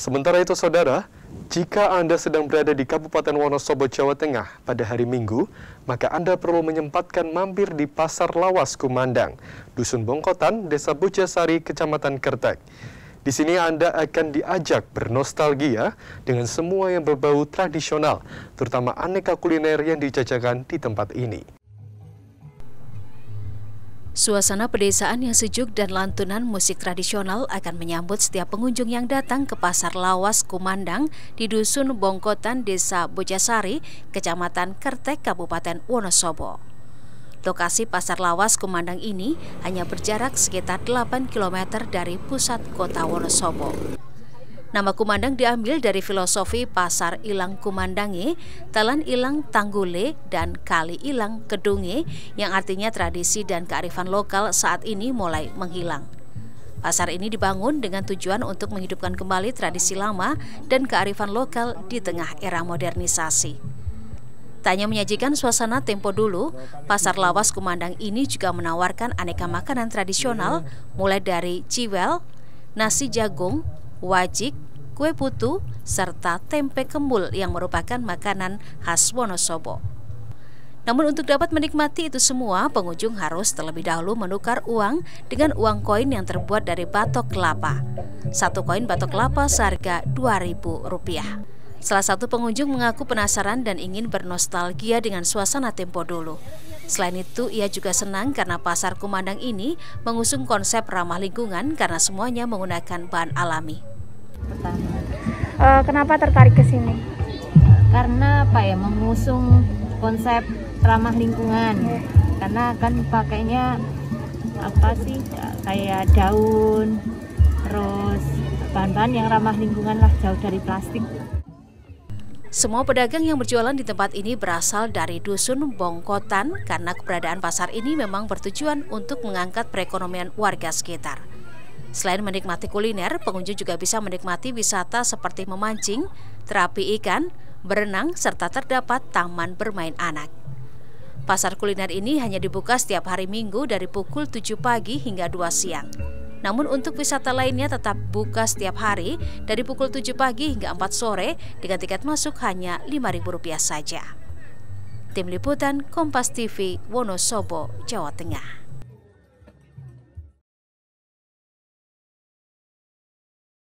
Sementara itu, Saudara, jika Anda sedang berada di Kabupaten Wonosobo, Jawa Tengah pada hari Minggu, maka Anda perlu menyempatkan mampir di Pasar Lawas Kumandang, Dusun Bongkotan, Desa Bujasari, Kecamatan Kertek. Di sini Anda akan diajak bernostalgia dengan semua yang berbau tradisional, terutama aneka kuliner yang dijajakan di tempat ini. Suasana pedesaan yang sejuk dan lantunan musik tradisional akan menyambut setiap pengunjung yang datang ke Pasar Lawas Kumandang di Dusun Bongkotan, Desa Bojasari, Kecamatan Kertek, Kabupaten Wonosobo. Lokasi Pasar Lawas Kumandang ini hanya berjarak sekitar 8 km dari pusat kota Wonosobo. Nama Kumandang diambil dari filosofi Pasar Ilang Kumandange, Talan Ilang Tanggule, dan Kali Ilang Kedunge yang artinya tradisi dan kearifan lokal saat ini mulai menghilang. Pasar ini dibangun dengan tujuan untuk menghidupkan kembali tradisi lama dan kearifan lokal di tengah era modernisasi. Tanya menyajikan suasana tempo dulu, pasar lawas Kumandang ini juga menawarkan aneka makanan tradisional mulai dari ciwel, nasi jagung, wajik, kue putu, serta tempe kembul yang merupakan makanan khas Wonosobo. Namun untuk dapat menikmati itu semua, pengunjung harus terlebih dahulu menukar uang dengan uang koin yang terbuat dari batok kelapa. Satu koin batok kelapa seharga Rp2.000. Salah satu pengunjung mengaku penasaran dan ingin bernostalgia dengan suasana tempo dulu. Selain itu, ia juga senang karena pasar kumandang ini mengusung konsep ramah lingkungan karena semuanya menggunakan bahan alami. Jakarta. Uh, eh, kenapa tertarik ke sini? Karena apa ya mengusung konsep ramah lingkungan. Yeah. Karena kan pakainya apa sih kayak daun, terus bahan-bahan yang ramah lingkungan lah jauh dari plastik. Semua pedagang yang berjualan di tempat ini berasal dari dusun Bongkotan karena keberadaan pasar ini memang bertujuan untuk mengangkat perekonomian warga sekitar. Selain menikmati kuliner, pengunjung juga bisa menikmati wisata seperti memancing, terapi ikan, berenang, serta terdapat taman bermain anak. Pasar kuliner ini hanya dibuka setiap hari Minggu dari pukul 7 pagi hingga 2 siang. Namun untuk wisata lainnya tetap buka setiap hari dari pukul 7 pagi hingga 4 sore dengan tiket masuk hanya Rp5.000 saja. Tim Liputan Kompas TV Wonosobo, Jawa Tengah.